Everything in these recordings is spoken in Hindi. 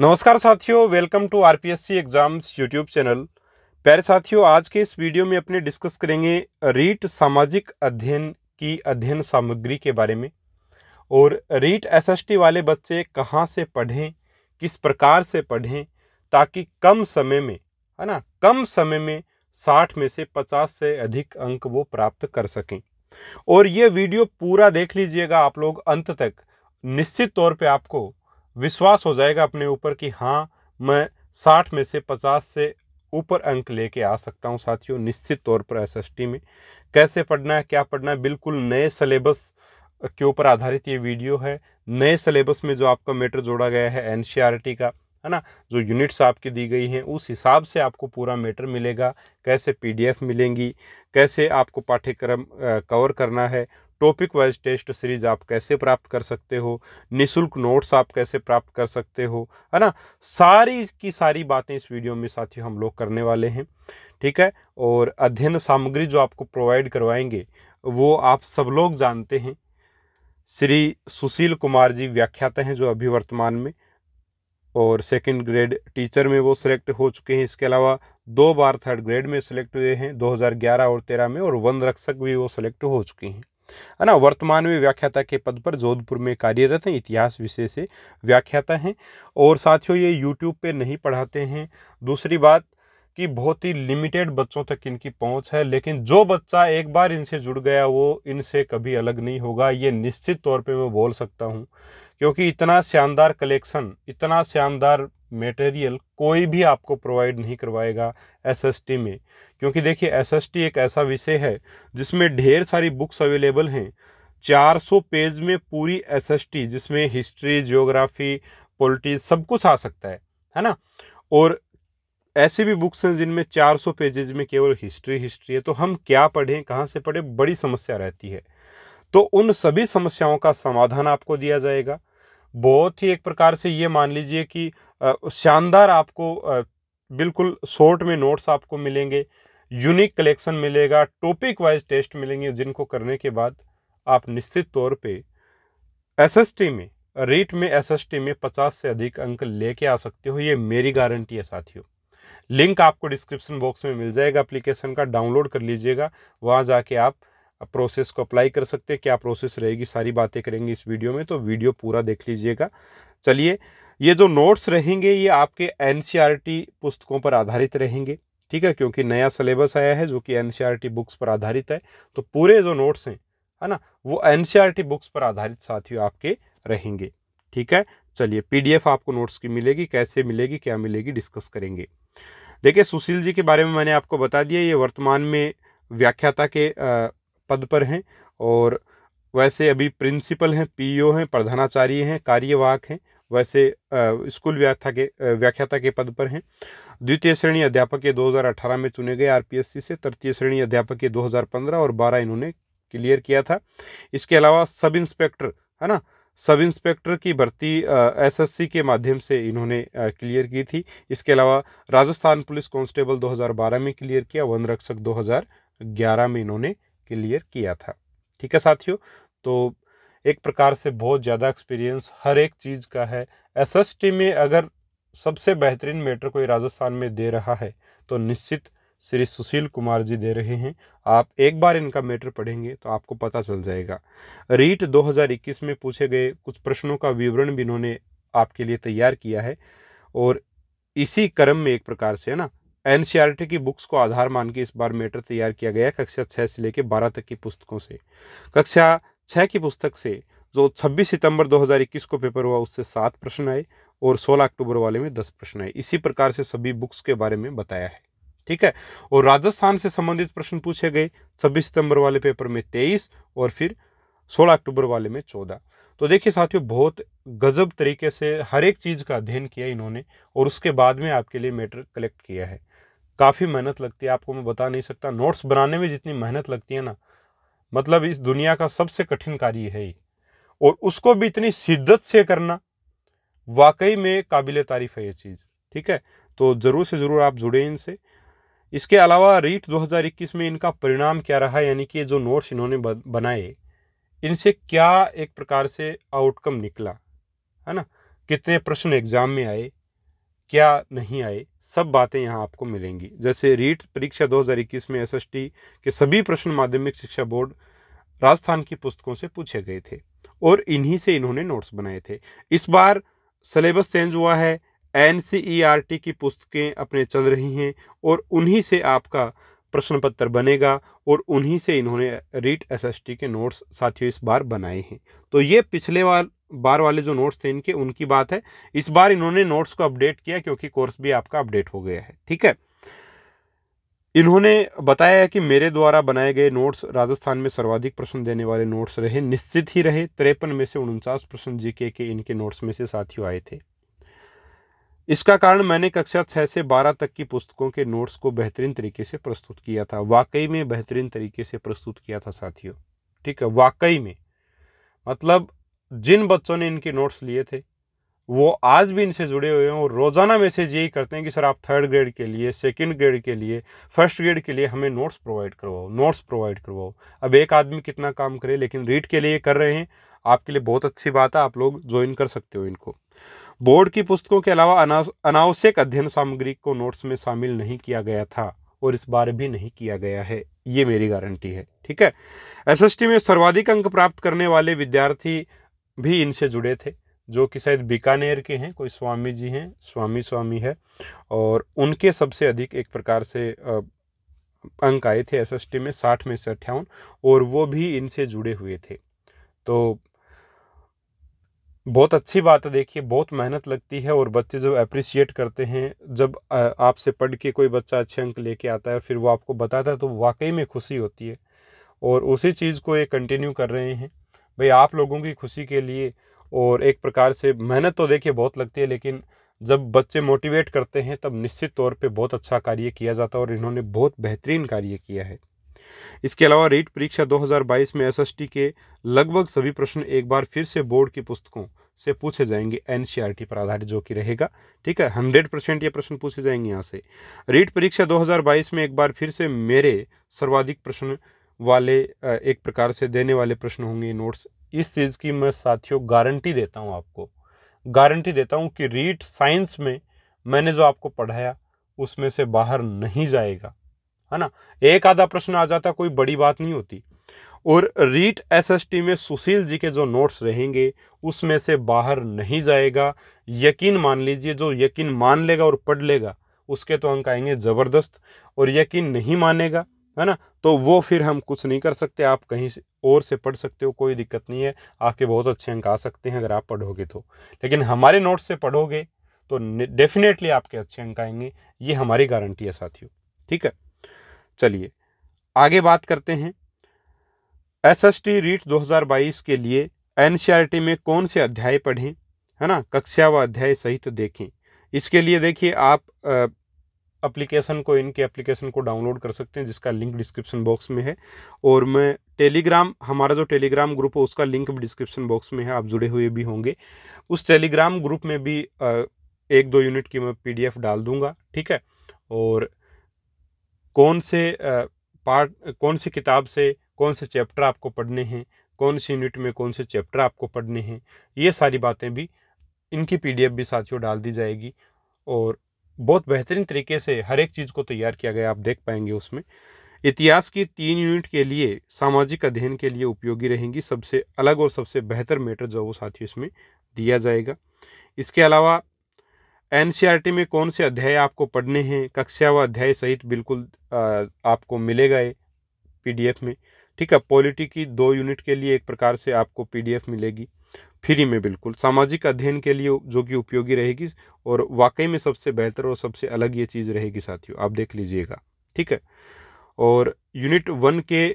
नमस्कार साथियों welcome to RPSC exams YouTube channel प्यारे साथियों आज के इस वीडियो में अपने डिस्कस करेंगे रीट सामाजिक अध्ययन की अध्ययन सामग्री के बारे में और रीट एसएसटी वाले बच्चे कहाँ से पढ़ें किस प्रकार से पढ़ें ताकि कम समय में है ना कम समय में साठ में से पचास से अधिक अंक वो प्राप्त कर सकें और ये वीडियो पूरा देख लीजिएगा आप लोग अंत तक निश्चित तौर पे आपको विश्वास हो जाएगा अपने ऊपर कि हाँ मैं साठ में से पचास से ऊपर अंक लेके आ सकता हूँ साथियों निश्चित तौर पर एस में कैसे पढ़ना है क्या पढ़ना है बिल्कुल नए सिलेबस के ऊपर आधारित ये वीडियो है नए सिलेबस में जो आपका मेटर जोड़ा गया है एन का है ना जो यूनिट्स आपकी दी गई हैं उस हिसाब से आपको पूरा मेटर मिलेगा कैसे पीडीएफ मिलेंगी कैसे आपको पाठ्यक्रम कवर करना है टॉपिक वाइज टेस्ट सीरीज आप कैसे प्राप्त कर सकते हो निशुल्क नोट्स आप कैसे प्राप्त कर सकते हो है ना सारी की सारी बातें इस वीडियो में साथियों हम लोग करने वाले हैं ठीक है और अध्ययन सामग्री जो आपको प्रोवाइड करवाएंगे वो आप सब लोग जानते हैं श्री सुशील कुमार जी व्याख्याता हैं जो अभी वर्तमान में और सेकंड ग्रेड टीचर में वो सिलेक्ट हो चुके हैं इसके अलावा दो बार थर्ड ग्रेड में सिलेक्ट हुए हैं 2011 और 13 में और वन रक्षक भी वो सिलेक्ट हो चुके हैं है ना वर्तमान में व्याख्याता के पद पर जोधपुर में कार्यरत हैं इतिहास विषय से व्याख्याता हैं और साथियों ये यूट्यूब पे नहीं पढ़ाते हैं दूसरी बात कि बहुत ही लिमिटेड बच्चों तक इनकी पहुंच है लेकिन जो बच्चा एक बार इनसे जुड़ गया वो इनसे कभी अलग नहीं होगा ये निश्चित तौर पे मैं बोल सकता हूँ क्योंकि इतना शानदार कलेक्शन इतना शानदार मटेरियल कोई भी आपको प्रोवाइड नहीं करवाएगा एसएसटी में क्योंकि देखिए एसएसटी एक ऐसा विषय है जिसमें ढेर सारी बुक्स अवेलेबल हैं 400 पेज में पूरी एसएसटी जिसमें हिस्ट्री जियोग्राफी पॉलिटी सब कुछ आ सकता है है ना और ऐसी भी बुक्स हैं जिनमें 400 पेजेज में केवल हिस्ट्री हिस्ट्री है तो हम क्या पढ़ें कहाँ से पढ़ें बड़ी समस्या रहती है तो उन सभी समस्याओं का समाधान आपको दिया जाएगा बहुत ही एक प्रकार से ये मान लीजिए कि शानदार आपको बिल्कुल शॉर्ट में नोट्स आपको मिलेंगे यूनिक कलेक्शन मिलेगा टॉपिक वाइज टेस्ट मिलेंगे जिनको करने के बाद आप निश्चित तौर पे एसएसटी में रेट में एसएसटी में 50 से अधिक अंक लेके आ सकते हो ये मेरी गारंटी है साथियों लिंक आपको डिस्क्रिप्शन बॉक्स में मिल जाएगा अप्लीकेशन का डाउनलोड कर लीजिएगा वहाँ जाके आप प्रोसेस को अप्लाई कर सकते हैं क्या प्रोसेस रहेगी सारी बातें करेंगे इस वीडियो में तो वीडियो पूरा देख लीजिएगा चलिए ये जो नोट्स रहेंगे ये आपके एन e पुस्तकों पर आधारित रहेंगे ठीक है क्योंकि नया सिलेबस आया है जो कि एन बुक्स e पर आधारित है तो पूरे जो नोट्स हैं है ना वो एन बुक्स e पर आधारित साथियों आपके रहेंगे ठीक है चलिए पीडीएफ आपको नोट्स की मिलेगी कैसे मिलेगी क्या मिलेगी डिस्कस करेंगे देखिए सुशील जी के बारे में मैंने आपको बता दिया ये वर्तमान में व्याख्याता के पद पर हैं और वैसे अभी प्रिंसिपल हैं पीईओ हैं प्रधानाचार्य हैं कार्यवाहक हैं वैसे स्कूल व्याख्या के व्याख्याता के पद पर हैं द्वितीय श्रेणी अध्यापक के 2018 में चुने गए आरपीएससी से तृतीय श्रेणी अध्यापक के 2015 और 12 इन्होंने क्लियर किया था इसके अलावा सब इंस्पेक्टर है ना सब इंस्पेक्टर की भर्ती एसएससी के माध्यम से इन्होंने क्लियर की थी इसके अलावा राजस्थान पुलिस कांस्टेबल 2012 में क्लियर किया वन रक्षक 2011 में इन्होंने क्लियर किया था ठीक है साथियों तो एक प्रकार से बहुत ज़्यादा एक्सपीरियंस हर एक चीज़ का है टी में अगर सबसे बेहतरीन मेटर कोई राजस्थान में दे रहा है तो निश्चित श्री सुशील कुमार जी दे रहे हैं आप एक बार इनका मेटर पढ़ेंगे तो आपको पता चल जाएगा रीट 2021 में पूछे गए कुछ प्रश्नों का विवरण भी इन्होंने आपके लिए तैयार किया है और इसी क्रम में एक प्रकार से है ना एन e की बुक्स को आधार मान के इस बार मेटर तैयार किया गया कक्षा छः से लेकर बारह तक की पुस्तकों से कक्षा छः की पुस्तक से जो 26 सितंबर 2021 को पेपर हुआ उससे सात प्रश्न आए और 16 अक्टूबर वाले में दस प्रश्न आए इसी प्रकार से सभी बुक्स के बारे में बताया है ठीक है और राजस्थान से संबंधित प्रश्न पूछे गए 26 सितंबर वाले पेपर में 23 और फिर 16 अक्टूबर वाले में 14 तो देखिए साथियों बहुत गजब तरीके से हर एक चीज़ का अध्ययन किया इन्होंने और उसके बाद में आपके लिए मैटर कलेक्ट किया है काफ़ी मेहनत लगती है आपको मैं बता नहीं सकता नोट्स बनाने में जितनी मेहनत लगती है ना मतलब इस दुनिया का सबसे कठिन कार्य है और उसको भी इतनी शिद्दत से करना वाकई में काबिल तारीफ है ये चीज़ ठीक है तो ज़रूर से ज़रूर आप जुड़े इनसे इसके अलावा रीट 2021 में इनका परिणाम क्या रहा यानी कि जो नोट्स इन्होंने बनाए इनसे क्या एक प्रकार से आउटकम निकला है ना कितने प्रश्न एग्ज़ाम में आए क्या नहीं आए सब बातें यहाँ आपको मिलेंगी जैसे रीट परीक्षा 2021 में एसएसटी के सभी प्रश्न माध्यमिक शिक्षा बोर्ड राजस्थान की पुस्तकों से पूछे गए थे और इन्हीं से इन्होंने नोट्स बनाए थे इस बार सिलेबस चेंज हुआ है एन e की पुस्तकें अपने चल रही हैं और उन्हीं से आपका प्रश्न पत्र बनेगा और उन्हीं से इन्होंने रीट एसएसटी के नोट्स साथियों इस बार बनाए हैं तो ये पिछले बार बार वाले जो नोट्स थे इनके उनकी बात है इस बार इन्होंने नोट्स को अपडेट किया क्योंकि कोर्स भी आपका अपडेट हो गया है ठीक है इन्होंने बताया कि मेरे द्वारा बनाए गए नोट्स राजस्थान में सर्वाधिक प्रश्न देने वाले नोट्स रहे निश्चित ही रहे तिरपन में से उनचास प्रश्न जीके के इनके नोट्स में से साथियों आए थे इसका कारण मैंने कक्षा छः से बारह तक की पुस्तकों के नोट्स को बेहतरीन तरीके से प्रस्तुत किया था वाकई में बेहतरीन तरीके से प्रस्तुत किया था साथियों ठीक है वाकई में मतलब जिन बच्चों ने इनके नोट्स लिए थे वो आज भी इनसे जुड़े हुए हैं और रोज़ाना मैसेज यही करते हैं कि सर आप थर्ड ग्रेड के लिए सेकंड ग्रेड के लिए फर्स्ट ग्रेड के लिए हमें नोट्स प्रोवाइड करवाओ नोट्स प्रोवाइड करवाओ अब एक आदमी कितना काम करे लेकिन रीड के लिए कर रहे हैं आपके लिए बहुत अच्छी बात है आप लोग ज्वाइन कर सकते हो इनको बोर्ड की पुस्तकों के अलावा अनावश्यक अध्ययन सामग्री को नोट्स में शामिल नहीं किया गया था और इस बार भी नहीं किया गया है ये मेरी गारंटी है ठीक है एसएसटी में सर्वाधिक अंक प्राप्त करने वाले विद्यार्थी भी इनसे जुड़े थे जो कि शायद बीकानेर के हैं कोई स्वामी जी हैं स्वामी स्वामी है और उनके सबसे अधिक एक प्रकार से अंक आए थे एस में साठ में से अट्ठावन और वो भी इनसे जुड़े हुए थे तो बहुत अच्छी बात है देखिए बहुत मेहनत लगती है और बच्चे जब अप्रिशिएट करते हैं जब आपसे पढ़ के कोई बच्चा अच्छे अंक लेके आता है फिर वो आपको बताता है तो वाकई में खुशी होती है और उसी चीज़ को ये कंटिन्यू कर रहे हैं भाई आप लोगों की खुशी के लिए और एक प्रकार से मेहनत तो देखिए बहुत लगती है लेकिन जब बच्चे मोटिवेट करते हैं तब निश्चित तौर पे बहुत अच्छा कार्य किया जाता है और इन्होंने बहुत बेहतरीन कार्य किया है इसके अलावा रीट परीक्षा 2022 में एस के लगभग सभी प्रश्न एक बार फिर से बोर्ड की पुस्तकों से पूछे जाएंगे एन e पर आधारित जो कि रहेगा ठीक है हंड्रेड परसेंट ये प्रश्न पूछे जाएंगे यहाँ से रीट परीक्षा 2022 में एक बार फिर से मेरे सर्वाधिक प्रश्न वाले एक प्रकार से देने वाले प्रश्न होंगे नोट्स इस चीज़ की मैं साथियों गारंटी देता हूँ आपको गारंटी देता हूँ कि रीट साइंस में मैंने जो आपको पढ़ाया उसमें से बाहर नहीं जाएगा है ना एक आधा प्रश्न आ जाता कोई बड़ी बात नहीं होती और रीट एसएसटी में सुशील जी के जो नोट्स रहेंगे उसमें से बाहर नहीं जाएगा यकीन मान लीजिए जो यकीन मान लेगा और पढ़ लेगा उसके तो अंक आएंगे ज़बरदस्त और यकीन नहीं मानेगा है ना तो वो फिर हम कुछ नहीं कर सकते आप कहीं से और से पढ़ सकते हो कोई दिक्कत नहीं है आपके बहुत अच्छे अंक आ सकते हैं अगर आप पढ़ोगे तो लेकिन हमारे नोट्स से पढ़ोगे तो डेफिनेटली आपके अच्छे अंक आएंगे ये हमारी गारंटी है साथियों ठीक है चलिए आगे बात करते हैं एस एस टी रीट दो हजार बाईस के लिए एन सी आर टी में कौन से अध्याय पढ़ें है ना कक्षा व अध्याय सहित तो देखें इसके लिए देखिए आप एप्लीकेशन को इनके एप्लीकेशन को डाउनलोड कर सकते हैं जिसका लिंक डिस्क्रिप्शन बॉक्स में है और मैं टेलीग्राम हमारा जो टेलीग्राम ग्रुप है उसका लिंक भी डिस्क्रिप्शन बॉक्स में है आप जुड़े हुए भी होंगे उस टेलीग्राम ग्रुप में भी एक दो यूनिट की मैं पी डाल दूंगा ठीक है और कौन से पार्ट कौन सी किताब से कौन से चैप्टर आपको पढ़ने हैं कौन सी यूनिट में कौन से चैप्टर आपको पढ़ने हैं ये सारी बातें भी इनकी पीडीएफ भी साथियों डाल दी जाएगी और बहुत बेहतरीन तरीके से हर एक चीज़ को तैयार किया गया आप देख पाएंगे उसमें इतिहास की तीन यूनिट के लिए सामाजिक अध्ययन के लिए उपयोगी रहेंगी सबसे अलग और सबसे बेहतर मेटर जो वो साथी इसमें दिया जाएगा इसके अलावा एन में कौन से अध्याय आपको पढ़ने हैं कक्षा व अध्याय सहित बिल्कुल आपको मिलेगा ये पी में ठीक है पॉलिटी की दो यूनिट के लिए एक प्रकार से आपको पी मिलेगी फ्री में बिल्कुल सामाजिक अध्ययन के लिए जो कि उपयोगी रहेगी और वाकई में सबसे बेहतर और सबसे अलग ये चीज़ रहेगी साथियों आप देख लीजिएगा ठीक है और यूनिट वन के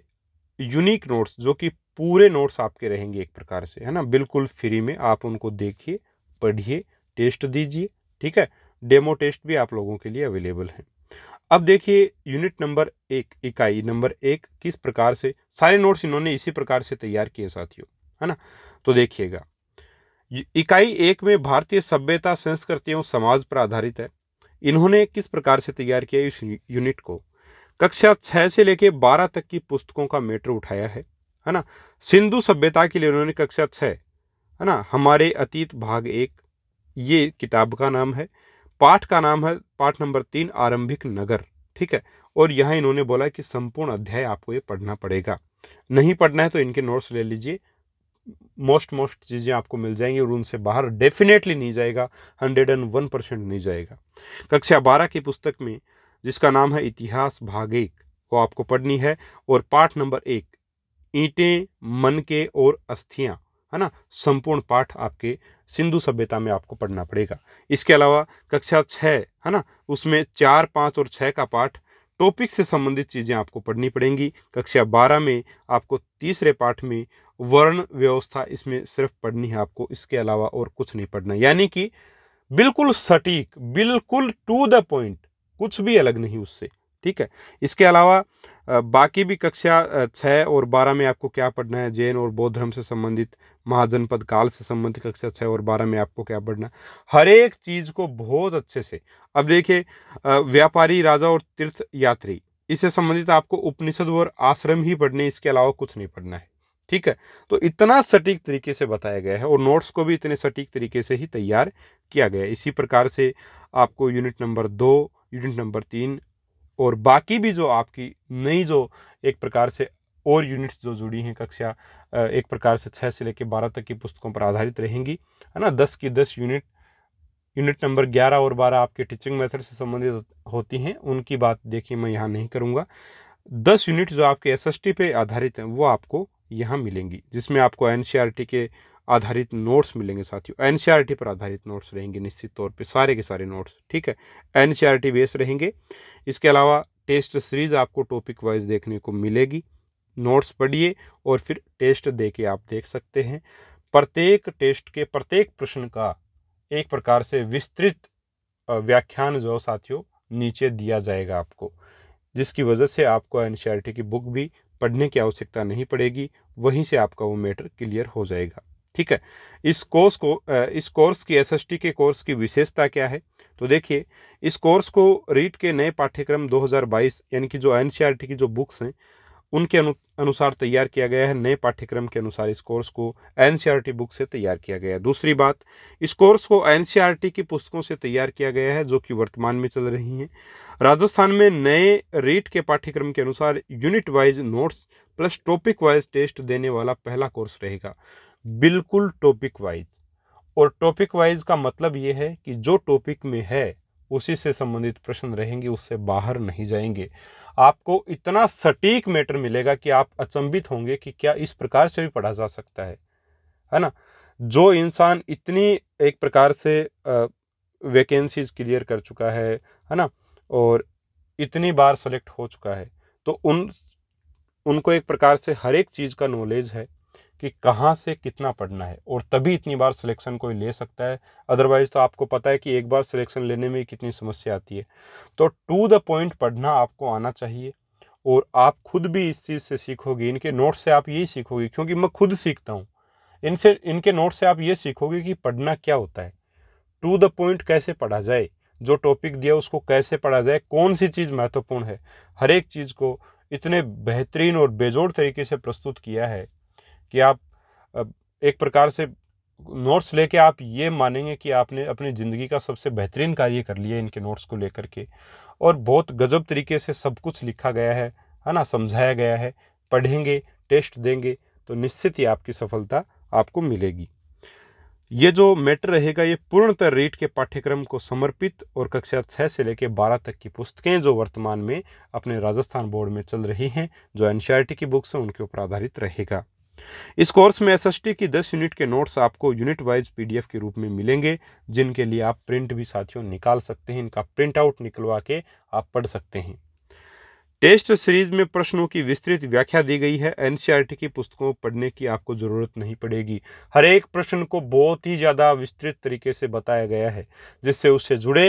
यूनिक नोट्स जो कि पूरे नोट्स आपके रहेंगे एक प्रकार से है ना बिल्कुल फ्री में आप उनको देखिए पढ़िए टेस्ट दीजिए ठीक है डेमो टेस्ट भी आप लोगों के लिए अवेलेबल है अब देखिए यूनिट नंबर एक इकाई नंबर एक किस प्रकार से सारे नोट्स इन्होंने इसी प्रकार से तैयार किए साथियों है ना तो देखिएगा इकाई एक में भारतीय सभ्यता और समाज पर आधारित है इन्होंने किस प्रकार से तैयार किया इस यूनिट को कक्षा छः से लेकर बारह तक की पुस्तकों का मेटर उठाया है है ना सिंधु सभ्यता के लिए उन्होंने कक्षा छः है ना हमारे अतीत भाग एक ये किताब का नाम है पाठ का नाम है पाठ नंबर तीन आरंभिक नगर ठीक है और यहाँ इन्होंने बोला कि संपूर्ण अध्याय आपको ये पढ़ना पड़ेगा नहीं पढ़ना है तो इनके नोट्स ले लीजिए मोस्ट मोस्ट चीज़ें आपको मिल जाएंगी और उनसे बाहर डेफिनेटली नहीं जाएगा हंड्रेड एंड वन परसेंट नहीं जाएगा कक्षा बारह की पुस्तक में जिसका नाम है इतिहास भाग एक वो आपको पढ़नी है और पाठ नंबर एक ईंटें मन के और अस्थियाँ है ना संपूर्ण पाठ आपके सिंधु सभ्यता में आपको पढ़ना पड़ेगा इसके अलावा कक्षा छः है ना उसमें चार पाँच और छः का पाठ टॉपिक से संबंधित चीज़ें आपको पढ़नी पड़ेंगी कक्षा बारह में आपको तीसरे पाठ में वर्ण व्यवस्था इसमें सिर्फ पढ़नी है आपको इसके अलावा और कुछ नहीं पढ़ना यानी कि बिल्कुल सटीक बिल्कुल टू द पॉइंट कुछ भी अलग नहीं उससे ठीक है इसके अलावा बाकी भी कक्षा छः और बारह में आपको क्या पढ़ना है जैन और बौद्ध धर्म से संबंधित महाजनपद काल से संबंधित कक्षा छः और बारह में आपको क्या पढ़ना है हर एक चीज़ को बहुत अच्छे से अब देखिए व्यापारी राजा और तीर्थ यात्री इससे संबंधित आपको उपनिषद और आश्रम ही पढ़ने इसके अलावा कुछ नहीं पढ़ना है ठीक है तो इतना सटीक तरीके से बताया गया है और नोट्स को भी इतने सटीक तरीके से ही तैयार किया गया है इसी प्रकार से आपको यूनिट नंबर दो यूनिट नंबर तीन और बाकी भी जो आपकी नई जो एक प्रकार से और यूनिट्स जो जुड़ी हैं कक्षा एक प्रकार से छः से लेकर बारह तक की पुस्तकों पर आधारित रहेंगी है ना दस की दस यूनिट यूनिट नंबर ग्यारह और बारह आपके टीचिंग मेथड से संबंधित होती हैं उनकी बात देखिए मैं यहाँ नहीं करूँगा दस यूनिट जो आपके एस पे आधारित हैं वो आपको यहाँ मिलेंगी जिसमें आपको एन e के आधारित नोट्स मिलेंगे साथियों एन e पर आधारित नोट्स रहेंगे निश्चित तौर पे सारे के सारे नोट्स ठीक है एन बेस e रहेंगे इसके अलावा टेस्ट सीरीज़ आपको टॉपिक वाइज देखने को मिलेगी नोट्स पढ़िए और फिर टेस्ट दे के आप देख सकते हैं प्रत्येक टेस्ट के प्रत्येक प्रश्न का एक प्रकार से विस्तृत व्याख्यान जो साथियों नीचे दिया जाएगा आपको जिसकी वजह से आपको एन की बुक भी पढ़ने की आवश्यकता नहीं पड़ेगी वहीं से आपका वो मैटर क्लियर हो जाएगा ठीक है इस कोर्स को इस कोर्स की एसएसटी के कोर्स की विशेषता क्या है तो देखिए इस कोर्स को रीट के नए पाठ्यक्रम 2022 यानी कि जो एन की जो बुक्स हैं उनके अनु अनुसार तैयार किया गया है नए पाठ्यक्रम के अनुसार इस कोर्स को एन बुक से तैयार किया गया है दूसरी बात इस कोर्स को एन की पुस्तकों से तैयार किया गया है जो कि वर्तमान में चल रही हैं राजस्थान में नए रीट के पाठ्यक्रम के अनुसार unit wise notes plus topic wise test देने वाला पहला कोर्स रहेगा बिल्कुल टॉपिक वाइज और टॉपिक वाइज का मतलब ये है कि जो टॉपिक में है उसी से संबंधित प्रश्न रहेंगे उससे बाहर नहीं जाएंगे आपको इतना सटीक मैटर मिलेगा कि आप अचंभित होंगे कि क्या इस प्रकार से भी पढ़ा जा सकता है है ना जो इंसान इतनी एक प्रकार से वैकेंसीज क्लियर कर चुका है है ना और इतनी बार सेलेक्ट हो चुका है तो उन उनको एक प्रकार से हर एक चीज़ का नॉलेज है कि कहाँ से कितना पढ़ना है और तभी इतनी बार सिलेक्शन कोई ले सकता है अदरवाइज़ तो आपको पता है कि एक बार सिलेक्शन लेने में कितनी समस्या आती है तो टू द पॉइंट पढ़ना आपको आना चाहिए और आप खुद भी इस चीज़ से सीखोगे इनके नोट से आप यही सीखोगे क्योंकि मैं खुद सीखता हूँ इनसे इनके नोट से आप ये सीखोगे कि पढ़ना क्या होता है टू द पॉइंट कैसे पढ़ा जाए जो टॉपिक दिया उसको कैसे पढ़ा जाए कौन सी चीज़ महत्वपूर्ण है हर एक चीज़ को इतने बेहतरीन और बेजोड़ तरीके से प्रस्तुत किया है कि आप एक प्रकार से नोट्स लेके आप ये मानेंगे कि आपने अपनी ज़िंदगी का सबसे बेहतरीन कार्य कर लिया इनके नोट्स को लेकर के और बहुत गजब तरीके से सब कुछ लिखा गया है है ना समझाया गया है पढ़ेंगे टेस्ट देंगे तो निश्चित ही आपकी सफलता आपको मिलेगी ये जो मैटर रहेगा ये पूर्णतः रीट के पाठ्यक्रम को समर्पित और कक्षा छः से लेकर बारह तक की पुस्तकें जो वर्तमान में अपने राजस्थान बोर्ड में चल रही हैं जो एन की बुक्स हैं उनके ऊपर आधारित रहेगा इस कोर्स में एसएसटी की 10 यूनिट के नोट्स आपको यूनिट वाइज पीडीएफ के रूप में मिलेंगे जिनके लिए आप प्रिंट भी साथियों निकाल सकते हैं इनका प्रिंट आउट निकलवा के आप पढ़ सकते हैं टेस्ट सीरीज में प्रश्नों की विस्तृत व्याख्या दी गई है एनसीईआरटी e की पुस्तकों को पढ़ने की आपको ज़रूरत नहीं पड़ेगी हर एक प्रश्न को बहुत ही ज़्यादा विस्तृत तरीके से बताया गया है जिससे उससे जुड़े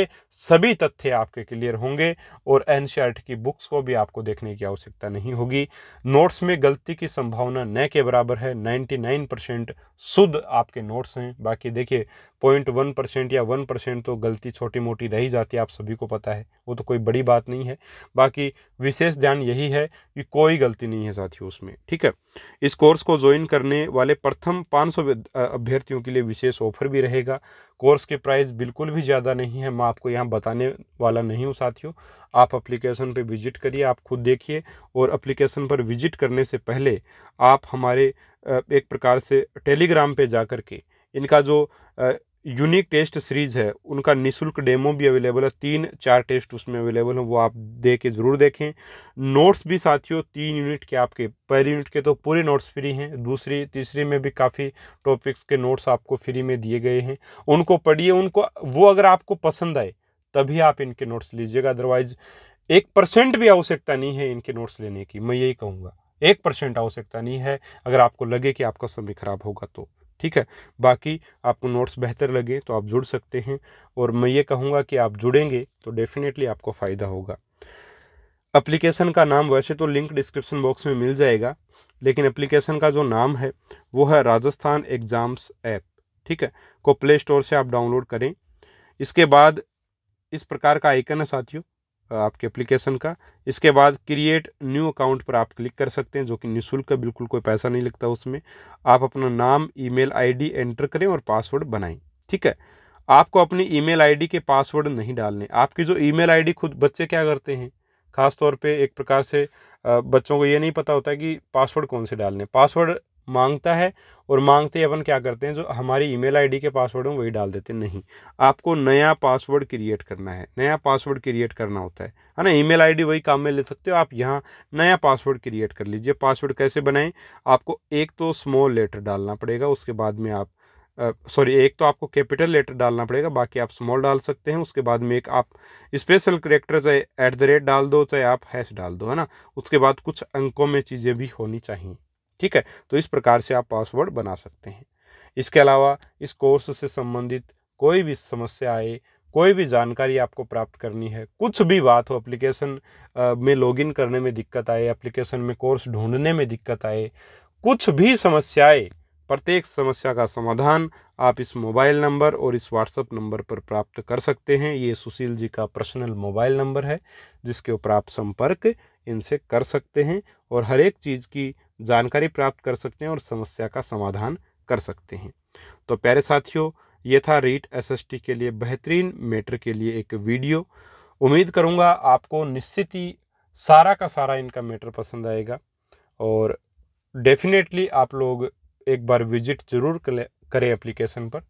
सभी तथ्य आपके क्लियर होंगे और एनसीईआरटी e की बुक्स को भी आपको देखने की आवश्यकता नहीं होगी नोट्स में गलती की संभावना न के बराबर है नाइन्टी शुद्ध आपके नोट्स हैं बाकी देखिए पॉइंट वन परसेंट या वन परसेंट तो गलती छोटी मोटी रह जाती है आप सभी को पता है वो तो कोई बड़ी बात नहीं है बाकी विशेष ध्यान यही है कि कोई गलती नहीं है साथियों उसमें ठीक है इस कोर्स को ज्वाइन करने वाले प्रथम 500 अभ्यर्थियों के लिए विशेष ऑफर भी रहेगा कोर्स के प्राइस बिल्कुल भी ज़्यादा नहीं है मैं आपको यहाँ बताने वाला नहीं हूँ साथियों आप अप्लीकेशन पर विजिट करिए आप खुद देखिए और अप्लीकेशन पर विजिट करने से पहले आप हमारे एक प्रकार से टेलीग्राम पर जा कर के इनका जो यूनिक टेस्ट सीरीज़ है उनका निशुल्क डेमो भी अवेलेबल है तीन चार टेस्ट उसमें अवेलेबल हैं वो आप दे के ज़रूर देखें नोट्स भी साथियों तीन यूनिट के आपके पहले यूनिट के तो पूरे नोट्स फ्री हैं दूसरी तीसरी में भी काफ़ी टॉपिक्स के नोट्स आपको फ्री में दिए गए हैं उनको पढ़िए उनको वो अगर आपको पसंद आए तभी आप इनके नोट्स लीजिएगा अदरवाइज़ एक परसेंट भी आवश्यकता नहीं है इनके नोट्स लेने की मैं यही कहूँगा एक परसेंट आवश्यकता नहीं है अगर आपको लगे कि आपका समय खराब होगा तो ठीक है बाकी आपको नोट्स बेहतर लगे तो आप जुड़ सकते हैं और मैं ये कहूँगा कि आप जुड़ेंगे तो डेफिनेटली आपको फ़ायदा होगा एप्लीकेशन का नाम वैसे तो लिंक डिस्क्रिप्शन बॉक्स में मिल जाएगा लेकिन एप्लीकेशन का जो नाम है वो है राजस्थान एग्ज़ाम्स ऐप ठीक है को प्ले स्टोर से आप डाउनलोड करें इसके बाद इस प्रकार का आइकन है साथियों आपके एप्लीकेशन का इसके बाद क्रिएट न्यू अकाउंट पर आप क्लिक कर सकते हैं जो कि निःशुल्क का बिल्कुल कोई पैसा नहीं लगता उसमें आप अपना नाम ईमेल आईडी एंटर करें और पासवर्ड बनाएं ठीक है आपको अपनी ईमेल आईडी के पासवर्ड नहीं डालने आपकी जो ईमेल आईडी खुद बच्चे क्या करते हैं खासतौर पर एक प्रकार से बच्चों को ये नहीं पता होता कि पासवर्ड कौन से डालने पासवर्ड मांगता है और मांगते अपन क्या करते हैं जो हमारी ईमेल आईडी के पासवर्ड में वही डाल देते हैं नहीं आपको नया पासवर्ड क्रिएट करना है नया पासवर्ड क्रिएट करना होता है है ना ईमेल आईडी वही काम में ले सकते हो आप यहाँ नया पासवर्ड क्रिएट कर लीजिए पासवर्ड कैसे बनाएं आपको एक तो स्मॉल लेटर डालना पड़ेगा उसके बाद में आप सॉरी uh, एक तो आपको कैपिटल लेटर डालना पड़ेगा बाकी आप स्मॉल डाल सकते हैं उसके बाद में एक आप स्पेशल करेक्टर चाहे ऐट द रेट डाल दो चाहे आप हैश डाल दो है ना उसके बाद कुछ अंकों में चीज़ें भी होनी चाहिए ठीक है तो इस प्रकार से आप पासवर्ड बना सकते हैं इसके अलावा इस कोर्स से संबंधित कोई भी समस्या आए कोई भी जानकारी आपको प्राप्त करनी है कुछ भी बात हो एप्लीकेशन में लॉगिन करने में दिक्कत आए एप्लीकेशन में कोर्स ढूंढने में दिक्कत आए कुछ भी समस्याएं प्रत्येक समस्या का समाधान आप इस मोबाइल नंबर और इस व्हाट्सएप नंबर पर प्राप्त कर सकते हैं ये सुशील जी का पर्सनल मोबाइल नंबर है जिसके ऊपर आप संपर्क इनसे कर सकते हैं और हर एक चीज़ की जानकारी प्राप्त कर सकते हैं और समस्या का समाधान कर सकते हैं तो प्यारे साथियों ये था रीट एसएसटी के लिए बेहतरीन मेटर के लिए एक वीडियो उम्मीद करूँगा आपको निश्चित ही सारा का सारा इनका मेटर पसंद आएगा और डेफिनेटली आप लोग एक बार विजिट ज़रूर करें एप्लीकेशन पर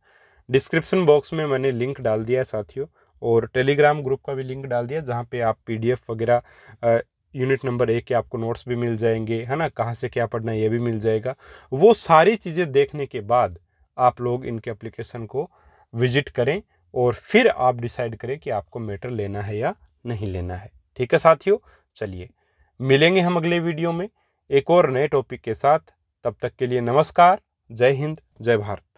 डिस्क्रिप्शन बॉक्स में मैंने लिंक डाल दिया है साथियों और टेलीग्राम ग्रुप का भी लिंक डाल दिया जहाँ पे आप पीडीएफ वगैरह यूनिट नंबर एक के आपको नोट्स भी मिल जाएंगे है ना कहाँ से क्या पढ़ना है ये भी मिल जाएगा वो सारी चीज़ें देखने के बाद आप लोग इनके एप्लीकेशन को विजिट करें और फिर आप डिसाइड करें कि आपको मैटर लेना है या नहीं लेना है ठीक है साथियों चलिए मिलेंगे हम अगले वीडियो में एक और नए टॉपिक के साथ तब तक के लिए नमस्कार जय हिंद जय भारत